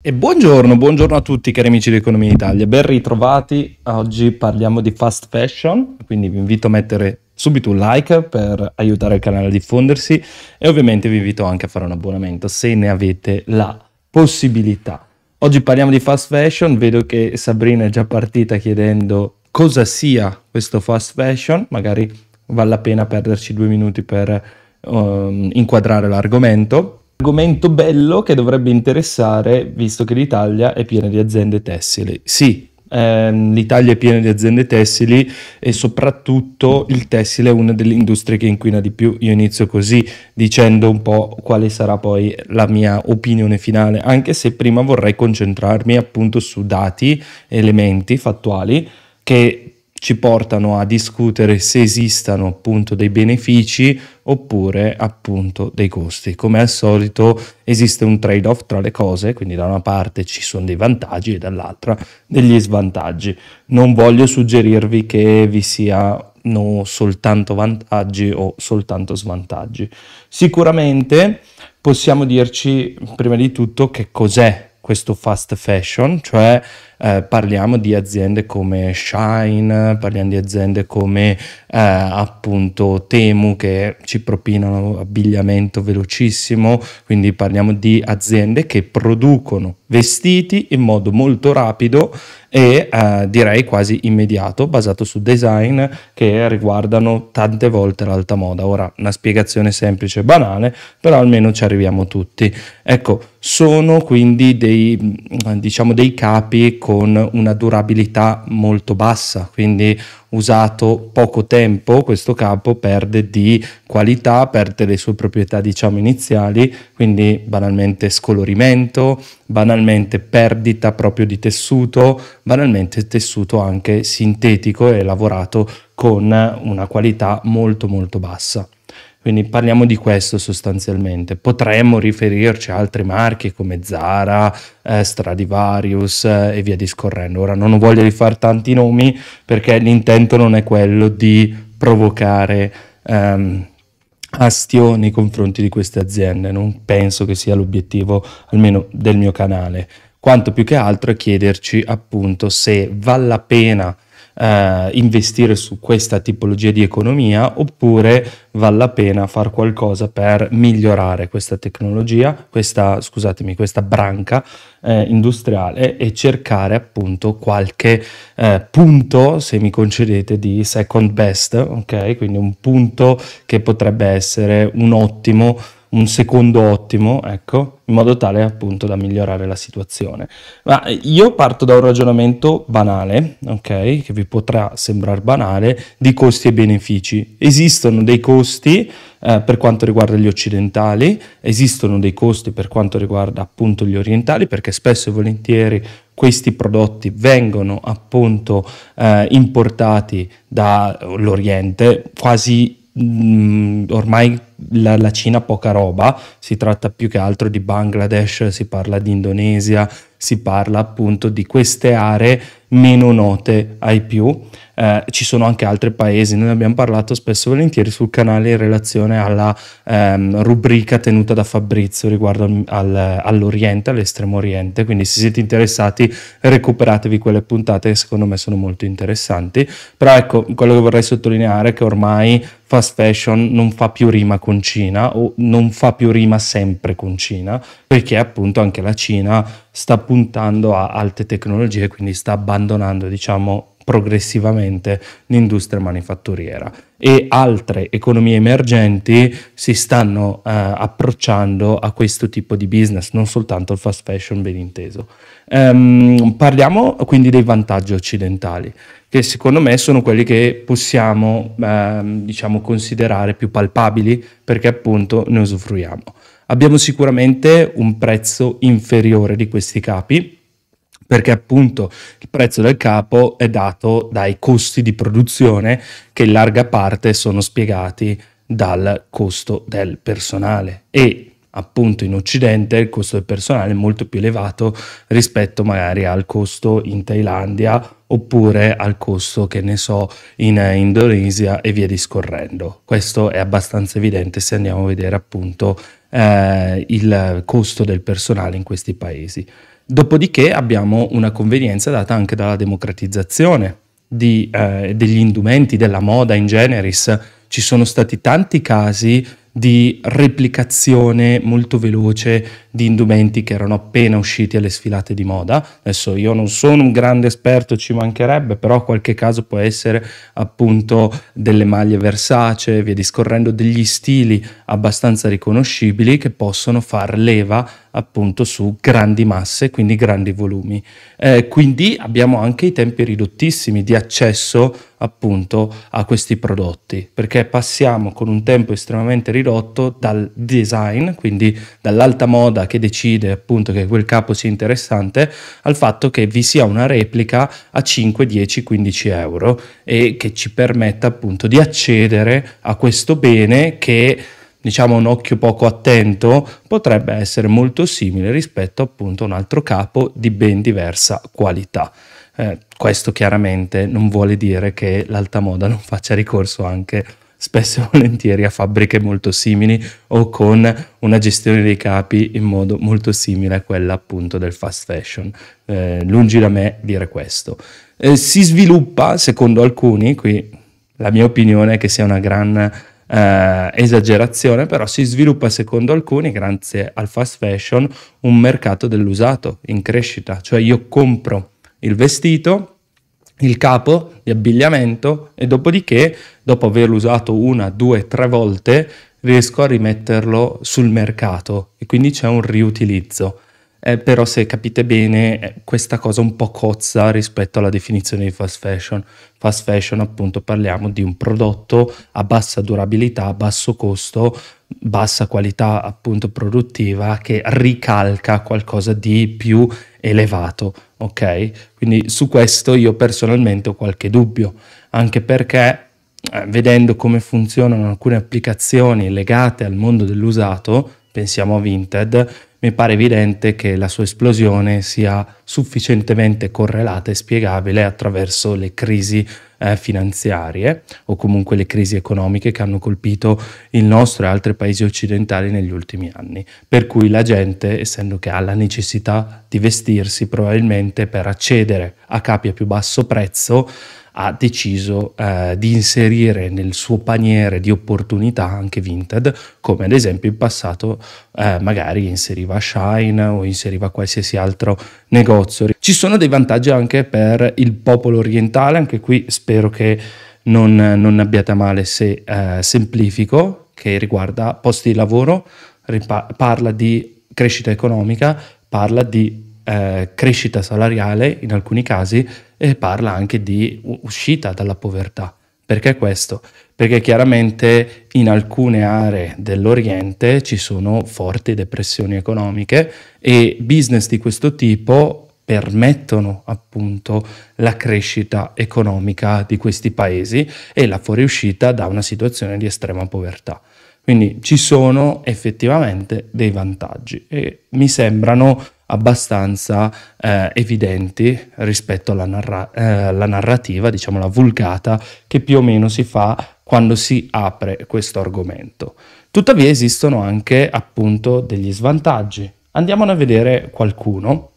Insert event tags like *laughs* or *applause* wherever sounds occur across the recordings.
E buongiorno, buongiorno a tutti cari amici di Economia Italia, ben ritrovati. Oggi parliamo di fast fashion, quindi vi invito a mettere subito un like per aiutare il canale a diffondersi e ovviamente vi invito anche a fare un abbonamento se ne avete la possibilità. Oggi parliamo di fast fashion, vedo che Sabrina è già partita chiedendo cosa sia questo fast fashion, magari vale la pena perderci due minuti per um, inquadrare l'argomento. Argomento bello che dovrebbe interessare, visto che l'Italia è piena di aziende tessili. Sì, ehm, l'Italia è piena di aziende tessili e soprattutto il tessile è una delle industrie che inquina di più. Io inizio così dicendo un po' quale sarà poi la mia opinione finale, anche se prima vorrei concentrarmi appunto su dati, elementi fattuali che ci portano a discutere se esistano appunto dei benefici oppure appunto dei costi. Come al solito esiste un trade-off tra le cose, quindi da una parte ci sono dei vantaggi e dall'altra degli svantaggi. Non voglio suggerirvi che vi siano soltanto vantaggi o soltanto svantaggi. Sicuramente possiamo dirci prima di tutto che cos'è questo fast fashion, cioè eh, parliamo di aziende come Shine, parliamo di aziende come eh, appunto Temu che ci propinano abbigliamento velocissimo, quindi parliamo di aziende che producono vestiti in modo molto rapido e eh, direi quasi immediato, basato su design che riguardano tante volte l'alta moda. Ora, una spiegazione semplice e banale, però almeno ci arriviamo tutti. Ecco, sono quindi dei dei, diciamo, dei capi con una durabilità molto bassa, quindi usato poco tempo questo capo perde di qualità, perde le sue proprietà diciamo iniziali, quindi banalmente scolorimento, banalmente perdita proprio di tessuto, banalmente tessuto anche sintetico e lavorato con una qualità molto molto bassa. Quindi parliamo di questo sostanzialmente. Potremmo riferirci a altre marche come Zara, eh, Stradivarius eh, e via discorrendo. Ora non ho voglia di fare tanti nomi perché l'intento non è quello di provocare ehm, azioni nei confronti di queste aziende, non penso che sia l'obiettivo almeno del mio canale, quanto più che altro è chiederci appunto se vale la pena eh, investire su questa tipologia di economia oppure vale la pena fare qualcosa per migliorare questa tecnologia, questa, scusatemi, questa branca eh, industriale e cercare appunto qualche eh, punto, se mi concedete, di second best, ok? Quindi un punto che potrebbe essere un ottimo un secondo ottimo, ecco, in modo tale appunto da migliorare la situazione. Ma io parto da un ragionamento banale, ok, che vi potrà sembrare banale, di costi e benefici. Esistono dei costi eh, per quanto riguarda gli occidentali, esistono dei costi per quanto riguarda appunto gli orientali, perché spesso e volentieri questi prodotti vengono appunto eh, importati dall'Oriente, quasi mh, mm, ormai la, la Cina poca roba, si tratta più che altro di Bangladesh, si parla di Indonesia, si parla appunto di queste aree meno note ai più eh, ci sono anche altri paesi, noi abbiamo parlato spesso e volentieri sul canale in relazione alla ehm, rubrica tenuta da Fabrizio riguardo al, all'Oriente, all'estremo Oriente, quindi se siete interessati recuperatevi quelle puntate che secondo me sono molto interessanti, però ecco quello che vorrei sottolineare è che ormai fast fashion non fa più rima con Cina o non fa più rima sempre con Cina, perché appunto anche la Cina sta puntando a alte tecnologie, quindi sta abbandonando diciamo progressivamente l'industria manifatturiera e altre economie emergenti si stanno eh, approcciando a questo tipo di business, non soltanto il fast fashion ben inteso. Ehm, parliamo quindi dei vantaggi occidentali, che secondo me sono quelli che possiamo eh, diciamo, considerare più palpabili perché appunto ne usufruiamo. Abbiamo sicuramente un prezzo inferiore di questi capi, perché appunto il prezzo del capo è dato dai costi di produzione che in larga parte sono spiegati dal costo del personale e appunto in occidente il costo del personale è molto più elevato rispetto magari al costo in Thailandia oppure al costo che ne so in Indonesia e via discorrendo. Questo è abbastanza evidente se andiamo a vedere appunto eh, il costo del personale in questi paesi. Dopodiché abbiamo una convenienza data anche dalla democratizzazione di, eh, degli indumenti, della moda in generis. Ci sono stati tanti casi di replicazione molto veloce di indumenti che erano appena usciti alle sfilate di moda. Adesso io non sono un grande esperto, ci mancherebbe, però qualche caso può essere appunto delle maglie Versace, via discorrendo degli stili abbastanza riconoscibili che possono far leva appunto su grandi masse, quindi grandi volumi. Eh, quindi abbiamo anche i tempi ridottissimi di accesso appunto a questi prodotti perché passiamo con un tempo estremamente ridotto dal design quindi dall'alta moda che decide appunto che quel capo sia interessante al fatto che vi sia una replica a 5 10 15 euro e che ci permetta appunto di accedere a questo bene che diciamo un occhio poco attento potrebbe essere molto simile rispetto appunto a un altro capo di ben diversa qualità eh, questo chiaramente non vuole dire che l'alta moda non faccia ricorso anche spesso e volentieri a fabbriche molto simili o con una gestione dei capi in modo molto simile a quella appunto del fast fashion. Eh, lungi da me dire questo. Eh, si sviluppa, secondo alcuni, qui la mia opinione è che sia una gran eh, esagerazione, però si sviluppa secondo alcuni, grazie al fast fashion, un mercato dell'usato in crescita, cioè io compro il vestito, il capo, l'abbigliamento e dopodiché, dopo averlo usato una, due, tre volte, riesco a rimetterlo sul mercato e quindi c'è un riutilizzo. Eh, però se capite bene eh, questa cosa un po' cozza rispetto alla definizione di fast fashion. Fast fashion appunto parliamo di un prodotto a bassa durabilità, a basso costo, bassa qualità appunto produttiva che ricalca qualcosa di più elevato, ok? Quindi su questo io personalmente ho qualche dubbio, anche perché eh, vedendo come funzionano alcune applicazioni legate al mondo dell'usato, pensiamo a Vinted, mi pare evidente che la sua esplosione sia sufficientemente correlata e spiegabile attraverso le crisi eh, finanziarie o comunque le crisi economiche che hanno colpito il nostro e altri paesi occidentali negli ultimi anni. Per cui la gente, essendo che ha la necessità di vestirsi probabilmente per accedere a capi a più basso prezzo, ha deciso eh, di inserire nel suo paniere di opportunità anche Vinted, come ad esempio in passato eh, magari inseriva Shine o inseriva qualsiasi altro negozio. Ci sono dei vantaggi anche per il popolo orientale, anche qui spero che non, non abbiate male se eh, semplifico, che riguarda posti di lavoro, ripa- parla di crescita economica, parla di eh, crescita salariale in alcuni casi e parla anche di uscita dalla povertà. Perché questo? Perché chiaramente in alcune aree dell'Oriente ci sono forti depressioni economiche e business di questo tipo permettono appunto la crescita economica di questi paesi e la fuoriuscita da una situazione di estrema povertà. Quindi ci sono effettivamente dei vantaggi e mi sembrano abbastanza eh, evidenti rispetto alla, narra- eh, narrativa, diciamo la vulgata, che più o meno si fa quando si apre questo argomento. Tuttavia esistono anche appunto degli svantaggi. Andiamone a vedere qualcuno.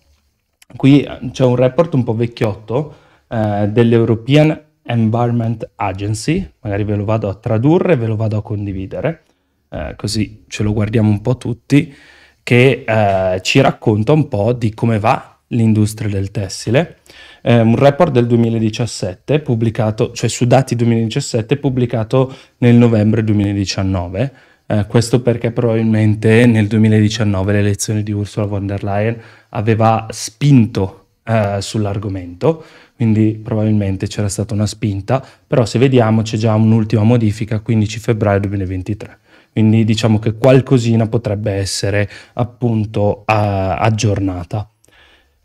Qui eh, c'è un report un po' vecchiotto eh, dell'European Environment Agency, magari ve lo vado a tradurre, ve lo vado a condividere, eh, così ce lo guardiamo un po' tutti che eh, ci racconta un po' di come va l'industria del tessile. Eh, un report del 2017 pubblicato, cioè su dati 2017 pubblicato nel novembre 2019. Eh, questo perché probabilmente nel 2019 l'elezione di Ursula von der Leyen aveva spinto eh, sull'argomento, quindi probabilmente c'era stata una spinta, però se vediamo c'è già un'ultima modifica 15 febbraio 2023. Quindi diciamo che qualcosina potrebbe essere appunto a, aggiornata.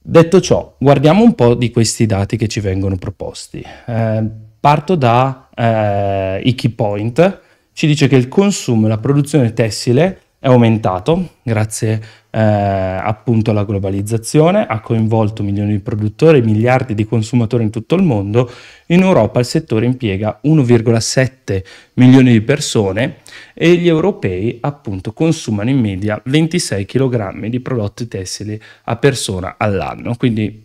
Detto ciò, guardiamo un po' di questi dati che ci vengono proposti. Eh, parto da eh, i key point, ci dice che il consumo e la produzione tessile è aumentato grazie eh, appunto alla globalizzazione, ha coinvolto milioni di produttori, e miliardi di consumatori in tutto il mondo. In Europa il settore impiega 1,7 milioni di persone e gli europei appunto consumano in media 26 kg di prodotti tessili a persona all'anno, quindi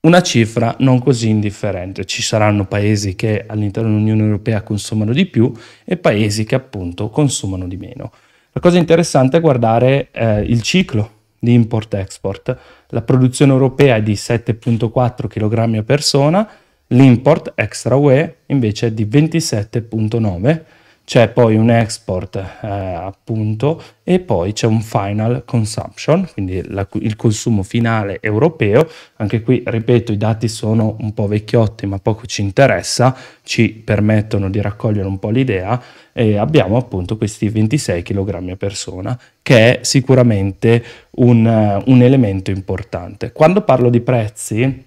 una cifra non così indifferente. Ci saranno paesi che all'interno dell'Unione Europea consumano di più e paesi che appunto consumano di meno. La cosa interessante è guardare eh, il ciclo di import-export. La produzione europea è di 7,4 kg a persona, l'import extra UE invece è di 27,9 kg c'è poi un export eh, appunto e poi c'è un final consumption, quindi la, il consumo finale europeo. Anche qui, ripeto, i dati sono un po' vecchiotti, ma poco ci interessa, ci permettono di raccogliere un po' l'idea e abbiamo appunto questi 26 kg a persona, che è sicuramente un, eh, un elemento importante. Quando parlo di prezzi,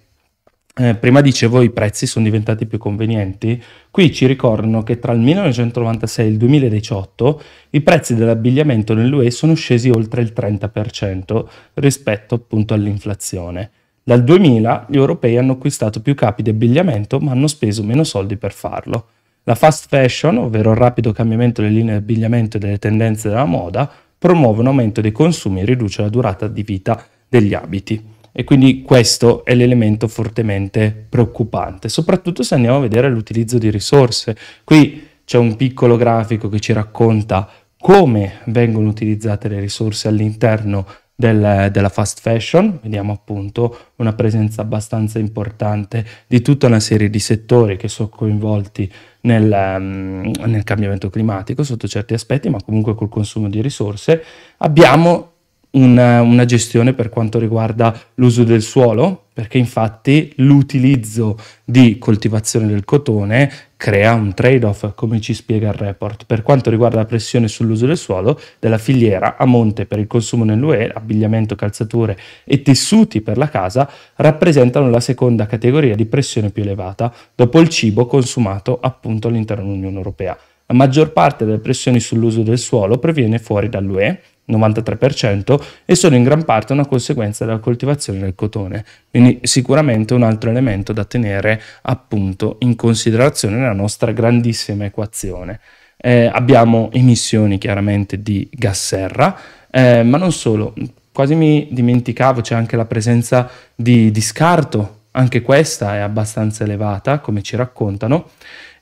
eh, prima dicevo i prezzi sono diventati più convenienti, qui ci ricordano che tra il 1996 e il 2018 i prezzi dell'abbigliamento nell'UE sono scesi oltre il 30% rispetto appunto all'inflazione. Dal 2000 gli europei hanno acquistato più capi di abbigliamento ma hanno speso meno soldi per farlo. La fast fashion, ovvero il rapido cambiamento delle linee di abbigliamento e delle tendenze della moda, promuove un aumento dei consumi e riduce la durata di vita degli abiti. E quindi questo è l'elemento fortemente preoccupante, soprattutto se andiamo a vedere l'utilizzo di risorse. Qui c'è un piccolo grafico che ci racconta come vengono utilizzate le risorse all'interno del, della fast fashion, vediamo appunto una presenza abbastanza importante di tutta una serie di settori che sono coinvolti nel, um, nel cambiamento climatico sotto certi aspetti, ma comunque col consumo di risorse. Abbiamo una, una gestione per quanto riguarda l'uso del suolo, perché infatti l'utilizzo di coltivazione del cotone crea un trade-off, come ci spiega il report, per quanto riguarda la pressione sull'uso del suolo, della filiera a monte per il consumo nell'UE, abbigliamento, calzature e tessuti per la casa, rappresentano la seconda categoria di pressione più elevata, dopo il cibo consumato appunto all'interno dell'Unione Europea. La maggior parte delle pressioni sull'uso del suolo proviene fuori dall'UE, 93%, e sono in gran parte una conseguenza della coltivazione del cotone. Quindi sicuramente un altro elemento da tenere appunto in considerazione nella nostra grandissima equazione. Eh, abbiamo emissioni chiaramente di gas serra, eh, ma non solo, quasi mi dimenticavo, c'è anche la presenza di, di scarto, anche questa è abbastanza elevata, come ci raccontano.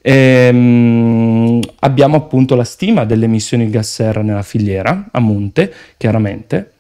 Ehm, abbiamo appunto la stima delle emissioni di gas serra nella filiera, a monte, chiaramente.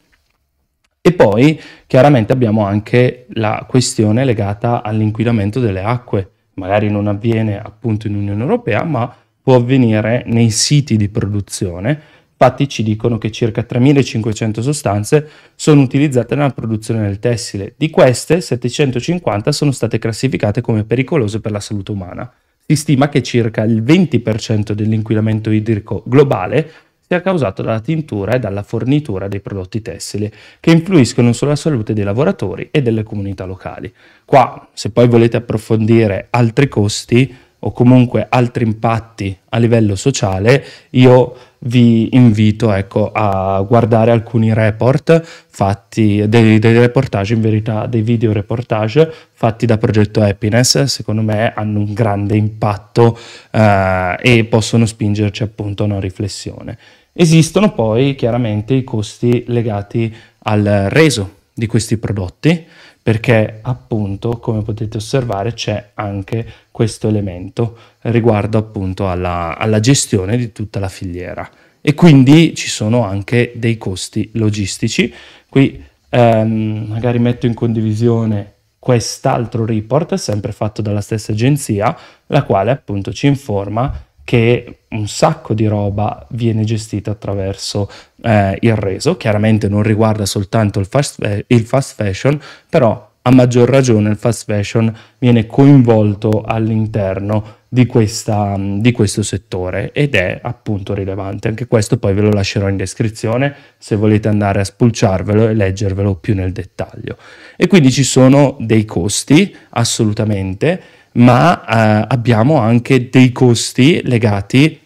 E poi chiaramente abbiamo anche la questione legata all'inquinamento delle acque, magari non avviene appunto in Unione Europea, ma può avvenire nei siti di produzione. Infatti ci dicono che circa 3.500 sostanze sono utilizzate nella produzione del tessile, di queste 750 sono state classificate come pericolose per la salute umana. Si stima che circa il 20% dell'inquinamento idrico globale sia causato dalla tintura e dalla fornitura dei prodotti tessili, che influiscono sulla salute dei lavoratori e delle comunità locali. Qua, se poi volete approfondire altri costi, o comunque altri impatti a livello sociale, io vi invito ecco, a guardare alcuni report fatti, dei, dei reportage in verità, dei video reportage fatti da Progetto Happiness, secondo me hanno un grande impatto eh, e possono spingerci appunto a una riflessione. Esistono poi chiaramente i costi legati al reso di questi prodotti, perché appunto come potete osservare c'è anche questo elemento riguardo appunto alla, alla gestione di tutta la filiera e quindi ci sono anche dei costi logistici. Qui ehm, magari metto in condivisione quest'altro report, sempre fatto dalla stessa agenzia, la quale appunto ci informa che un sacco di roba viene gestita attraverso eh, il reso, chiaramente non riguarda soltanto il fast, eh, il fast fashion, però a maggior ragione il fast fashion viene coinvolto all'interno di, questa, di, questo settore ed è appunto rilevante. Anche questo poi ve lo lascerò in descrizione se volete andare a spulciarvelo e leggervelo più nel dettaglio. E quindi ci sono dei costi assolutamente, ma eh, abbiamo anche dei costi legati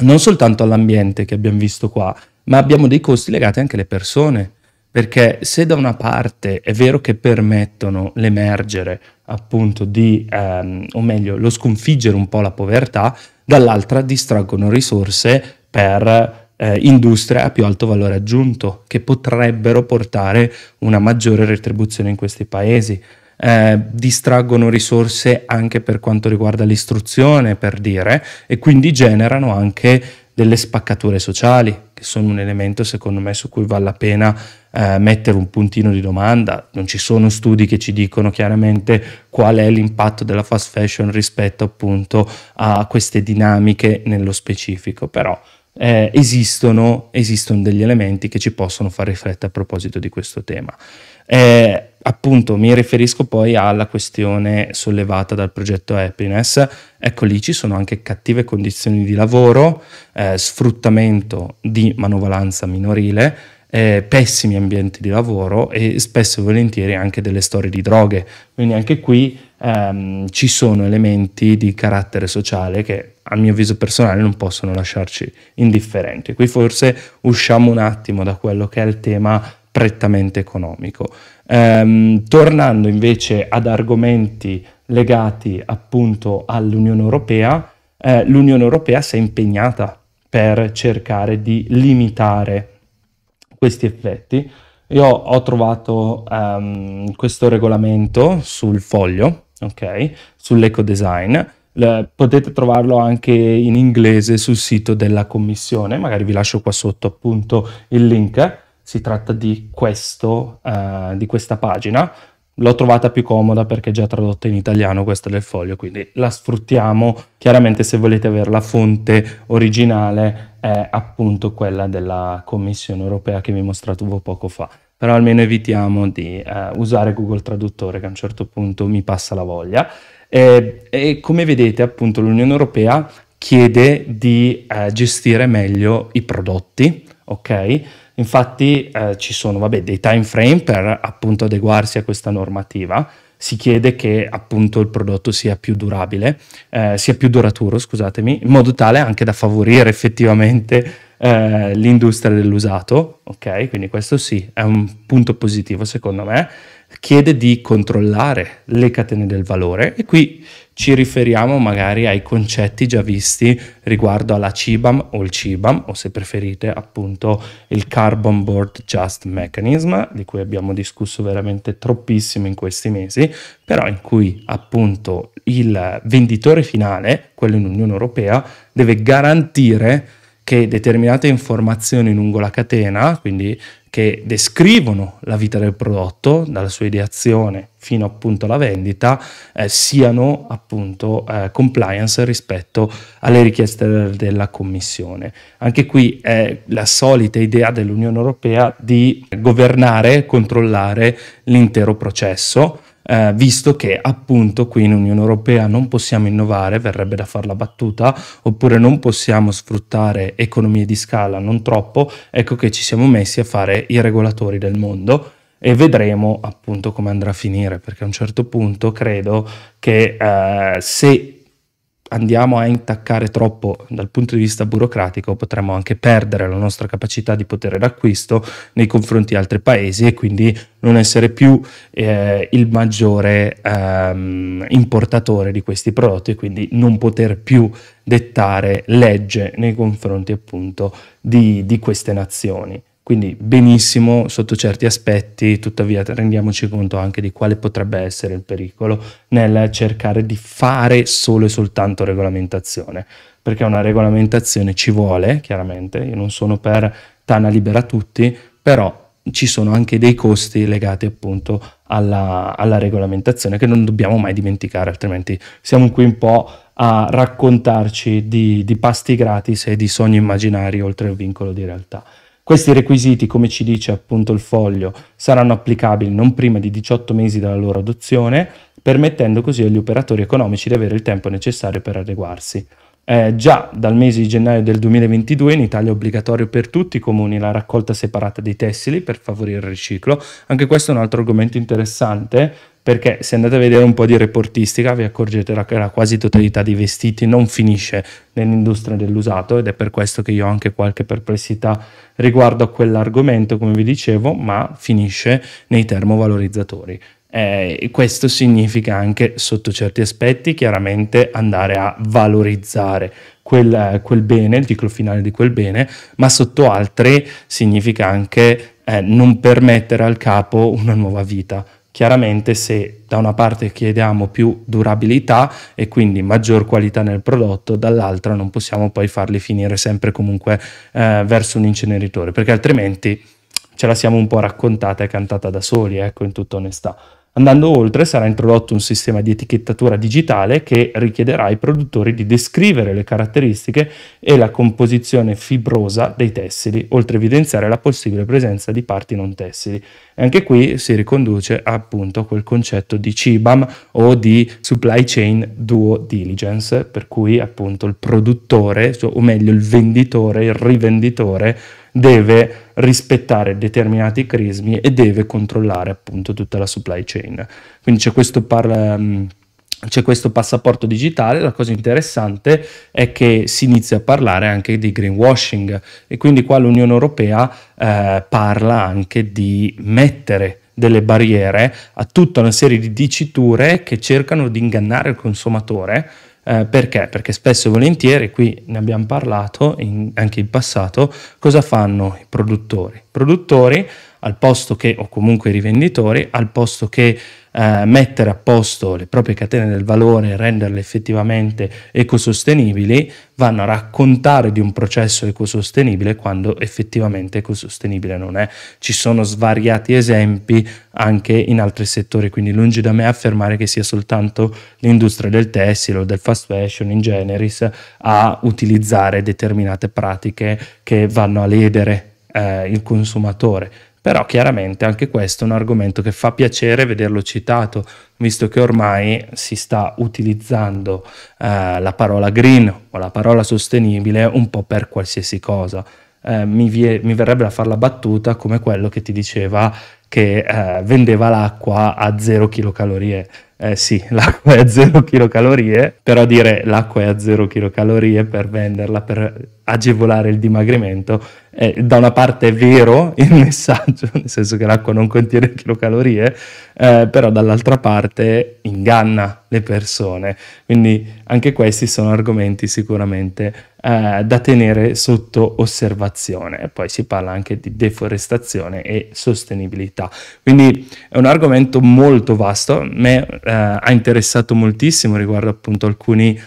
non soltanto all'ambiente che abbiamo visto qua, ma abbiamo dei costi legati anche alle persone, perché se da una parte è vero che permettono l'emergere appunto di, ehm, o meglio, lo sconfiggere un po' la povertà, dall'altra distraggono risorse per eh, industrie a più alto valore aggiunto, che potrebbero portare una maggiore retribuzione in questi paesi. Eh, distraggono risorse anche per quanto riguarda l'istruzione, per dire, e quindi generano anche delle spaccature sociali, che sono un elemento secondo me su cui vale la pena eh, mettere un puntino di domanda. Non ci sono studi che ci dicono chiaramente qual è l'impatto della fast fashion rispetto appunto a queste dinamiche nello specifico, però eh, esistono, esistono, degli elementi che ci possono far riflettere a proposito di questo tema. Eh, appunto mi riferisco poi alla questione sollevata dal progetto Happiness, ecco lì ci sono anche cattive condizioni di lavoro, eh, sfruttamento di manovalanza minorile, eh, pessimi ambienti di lavoro e spesso e volentieri anche delle storie di droghe, quindi anche qui ehm, ci sono elementi di carattere sociale che a mio avviso personale non possono lasciarci indifferenti. Qui forse usciamo un attimo da quello che è il tema prettamente economico. Ehm, tornando invece ad argomenti legati appunto all'Unione Europea, eh, l'Unione Europea si è impegnata per cercare di limitare questi effetti. Io ho trovato um, questo regolamento sul foglio, ok, sull'ecodesign. Le, potete trovarlo anche in inglese sul sito della commissione, magari vi lascio qua sotto appunto il link si tratta di, questo, uh, di questa pagina. L'ho trovata più comoda perché è già tradotta in italiano questa del foglio, quindi la sfruttiamo. Chiaramente se volete avere la fonte originale è appunto quella della Commissione europea che vi ho mostrato poco fa, però almeno evitiamo di uh, usare Google Traduttore che a un certo punto mi passa la voglia. E, e come vedete appunto l'Unione europea chiede di uh, gestire meglio i prodotti, ok? Infatti eh, ci sono vabbè, dei time frame per appunto adeguarsi a questa normativa, si chiede che appunto il prodotto sia più durabile, eh, sia più duraturo, scusatemi, in modo tale anche da favorire effettivamente eh, l'industria dell'usato, ok? Quindi questo sì, è un punto positivo secondo me chiede di controllare le catene del valore e qui ci riferiamo magari ai concetti già visti riguardo alla CBAM o il CBAM o se preferite appunto il Carbon Board Just Mechanism di cui abbiamo discusso veramente troppissimo in questi mesi, però in cui appunto il venditore finale, quello in Unione Europea, deve garantire che determinate informazioni lungo la catena, quindi che descrivono la vita del prodotto, dalla sua ideazione fino appunto alla vendita, eh, siano appunto eh, compliance rispetto alle richieste della Commissione. Anche qui è la solita idea dell'Unione Europea di governare, controllare l'intero processo, eh, visto che appunto qui in Unione Europea non possiamo innovare, verrebbe da far la battuta, oppure non possiamo sfruttare economie di scala, non troppo, ecco che ci siamo messi a fare i regolatori del mondo e vedremo appunto come andrà a finire, perché a un certo punto credo che eh, se andiamo a intaccare troppo dal punto di vista burocratico, potremmo anche perdere la nostra capacità di potere d'acquisto nei confronti di altri paesi e quindi non essere più eh, il maggiore ehm, importatore di questi prodotti e quindi non poter più dettare legge nei confronti appunto di, di queste nazioni. Quindi benissimo sotto certi aspetti, tuttavia rendiamoci conto anche di quale potrebbe essere il pericolo nel cercare di fare solo e soltanto regolamentazione, perché una regolamentazione ci vuole, chiaramente, io non sono per Tana libera tutti, però ci sono anche dei costi legati appunto alla, alla regolamentazione che non dobbiamo mai dimenticare, altrimenti siamo qui un po' a raccontarci di, di pasti gratis e di sogni immaginari oltre il vincolo di realtà. Questi requisiti, come ci dice appunto il foglio, saranno applicabili non prima di 18 mesi dalla loro adozione, permettendo così agli operatori economici di avere il tempo necessario per adeguarsi. Eh, già dal mese di gennaio del 2022 in Italia è obbligatorio per tutti i comuni la raccolta separata dei tessili per favorire il riciclo. Anche questo è un altro argomento interessante perché se andate a vedere un po' di reportistica vi accorgete che la quasi totalità dei vestiti non finisce nell'industria dell'usato ed è per questo che io ho anche qualche perplessità riguardo a quell'argomento, come vi dicevo, ma finisce nei termovalorizzatori. Eh, questo significa anche sotto certi aspetti chiaramente andare a valorizzare quel, quel, bene, il ciclo finale di quel bene, ma sotto altri significa anche eh, non permettere al capo una nuova vita, Chiaramente se da una parte chiediamo più durabilità e quindi maggior qualità nel prodotto, dall'altra non possiamo poi farli finire sempre comunque eh, verso un inceneritore, perché altrimenti ce la siamo un po' raccontata e cantata da soli, ecco, in tutta onestà. Andando oltre sarà introdotto un sistema di etichettatura digitale che richiederà ai produttori di descrivere le caratteristiche e la composizione fibrosa dei tessili, oltre a evidenziare la possibile presenza di parti non tessili. E anche qui si riconduce appunto a quel concetto di CBAM o di supply chain due diligence, per cui appunto il produttore, o meglio il venditore, il rivenditore, deve rispettare determinati crismi e deve controllare appunto tutta la supply chain. Quindi c'è questo par- ehm, c'è questo passaporto digitale, la cosa interessante è che si inizia a parlare anche di greenwashing e quindi qua l'Unione Europea eh, parla anche di mettere delle barriere a tutta una serie di diciture che cercano di ingannare il consumatore eh, perché? Perché spesso e volentieri, qui ne abbiamo parlato in, anche in passato, cosa fanno i produttori? I produttori, al posto che, o comunque i rivenditori, al posto che eh, mettere a posto le proprie catene del valore e renderle effettivamente ecosostenibili, vanno a raccontare di un processo ecosostenibile quando effettivamente ecosostenibile non è. Ci sono svariati esempi anche in altri settori, quindi lungi da me affermare che sia soltanto l'industria del tessile o del fast fashion in generis a utilizzare determinate pratiche che vanno a ledere eh, il consumatore però chiaramente anche questo è un argomento che fa piacere vederlo citato, visto che ormai si sta utilizzando eh, la parola green o la parola sostenibile un po' per qualsiasi cosa. Eh, mi, vie- mi, verrebbe da fare la battuta come quello che ti diceva che eh, vendeva l'acqua a 0 kcal. Eh sì, *laughs* l'acqua è a 0 kcal, però dire l'acqua è a 0 kcal per venderla per agevolare il dimagrimento. Eh, da una parte è vero il *laughs* messaggio, nel senso che l'acqua non contiene chilocalorie, eh, però dall'altra parte inganna le persone. Quindi anche questi sono argomenti sicuramente eh, da tenere sotto osservazione. Poi si parla anche di deforestazione e sostenibilità. Quindi è un argomento molto vasto, a me eh, ha interessato moltissimo riguardo appunto alcuni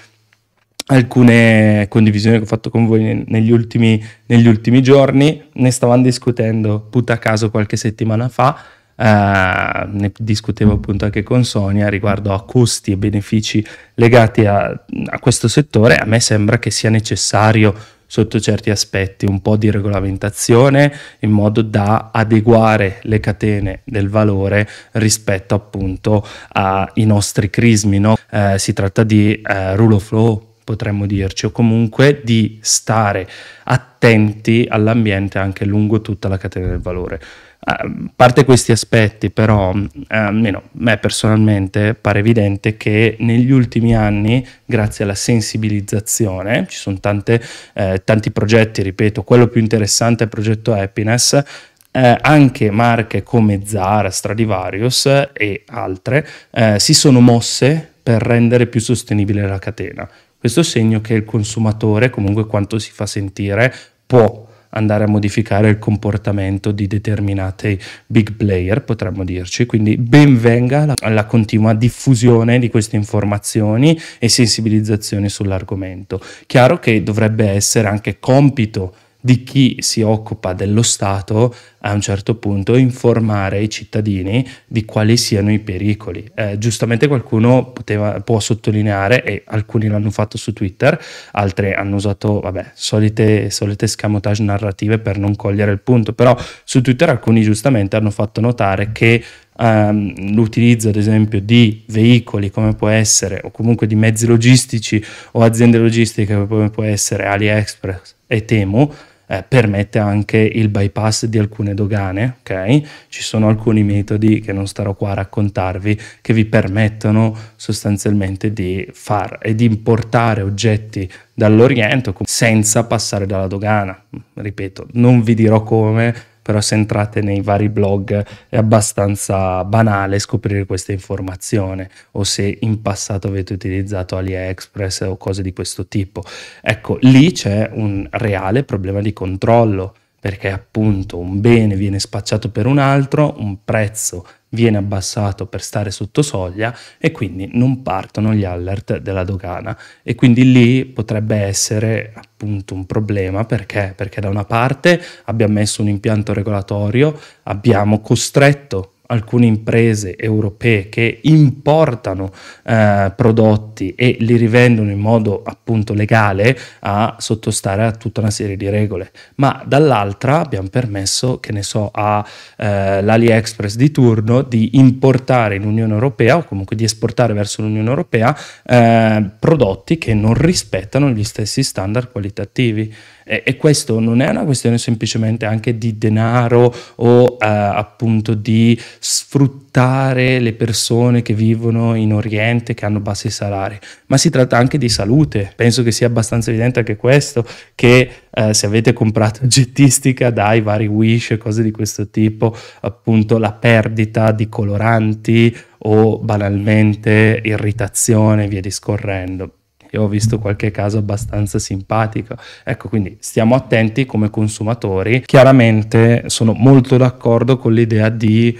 alcune condivisioni che ho fatto con voi negli ultimi, negli ultimi giorni, ne stavamo discutendo put a caso qualche settimana fa, eh, ne discutevo appunto anche con Sonia riguardo a costi e benefici legati a, a questo settore, a me sembra che sia necessario sotto certi aspetti un po' di regolamentazione in modo da adeguare le catene del valore rispetto appunto ai nostri crismi. No? Eh, si tratta di eh, rule of law, potremmo dirci, o comunque di stare attenti all'ambiente anche lungo tutta la catena del valore. A ehm, parte questi aspetti, però, eh, almeno a me personalmente pare evidente che negli ultimi anni, grazie alla sensibilizzazione, ci sono tante, eh, tanti progetti, ripeto, quello più interessante è il progetto Happiness, eh, anche marche come Zara, Stradivarius e altre eh, si sono mosse per rendere più sostenibile la catena questo segno che il consumatore, comunque quanto si fa sentire, può andare a modificare il comportamento di determinati big player, potremmo dirci. Quindi benvenga la, la continua diffusione di queste informazioni e sensibilizzazione sull'argomento. Chiaro che dovrebbe essere anche compito di chi si occupa dello Stato a un certo punto informare i cittadini di quali siano i pericoli. Eh, giustamente qualcuno poteva, può sottolineare, e alcuni l'hanno fatto su Twitter, altri hanno usato vabbè, solite, solite scamotage narrative per non cogliere il punto, però su Twitter alcuni giustamente hanno fatto notare che Um, l'utilizzo ad esempio di veicoli come può essere o comunque di mezzi logistici o aziende logistiche come può essere AliExpress e Temu eh, permette anche il bypass di alcune dogane, ok? Ci sono alcuni metodi che non starò qua a raccontarvi che vi permettono sostanzialmente di far e di importare oggetti dall'Oriente senza passare dalla dogana. Ripeto, non vi dirò come, però se entrate nei vari blog è abbastanza banale scoprire questa informazione o se in passato avete utilizzato AliExpress o cose di questo tipo. Ecco, lì c'è un reale problema di controllo perché appunto un bene viene spacciato per un altro, un prezzo viene abbassato per stare sotto soglia e quindi non partono gli alert della dogana e quindi lì potrebbe essere appunto un problema perché perché da una parte abbiamo messo un impianto regolatorio, abbiamo costretto alcune imprese europee che importano eh, prodotti e li rivendono in modo appunto legale a sottostare a tutta una serie di regole, ma dall'altra abbiamo permesso, che ne so, all'AliExpress eh, di turno di importare in Unione Europea o comunque di esportare verso l'Unione Europea eh, prodotti che non rispettano gli stessi standard qualitativi. E, e questo non è una questione semplicemente anche di denaro o eh, appunto di sfruttare le persone che vivono in Oriente, che hanno bassi salari, ma si tratta anche di salute. Penso che sia abbastanza evidente anche questo, che eh, se avete comprato oggettistica *laughs* dai vari Wish e cose di questo tipo, appunto la perdita di coloranti o banalmente irritazione e via discorrendo e ho visto qualche caso abbastanza simpatico. Ecco, quindi stiamo attenti come consumatori. Chiaramente sono molto d'accordo con l'idea di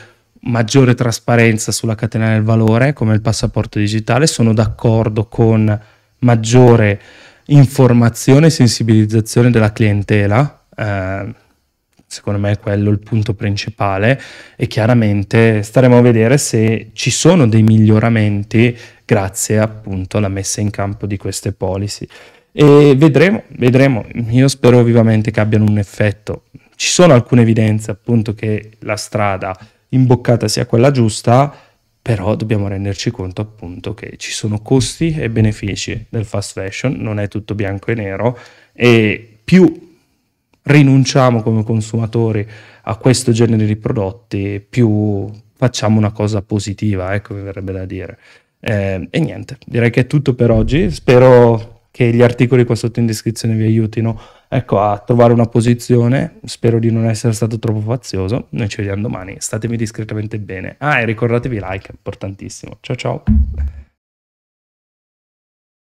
maggiore trasparenza sulla catena del valore come il passaporto digitale, sono d'accordo con maggiore informazione e sensibilizzazione della clientela. Eh, secondo me è quello il punto principale e chiaramente staremo a vedere se ci sono dei miglioramenti grazie appunto alla messa in campo di queste policy. E vedremo, vedremo, io spero vivamente che abbiano un effetto. Ci sono alcune evidenze appunto che la strada imboccata sia quella giusta, però dobbiamo renderci conto appunto che ci sono costi e benefici del fast fashion, non è tutto bianco e nero e più rinunciamo come consumatori a questo genere di prodotti, più facciamo una cosa positiva, ecco mi verrebbe da dire. Eh, e niente, direi che è tutto per oggi. Spero che gli articoli qua sotto in descrizione vi aiutino ecco, a trovare una posizione. Spero di non essere stato troppo fazioso. Noi ci vediamo domani. Statemi discretamente bene. Ah, e ricordatevi like, importantissimo. Ciao ciao.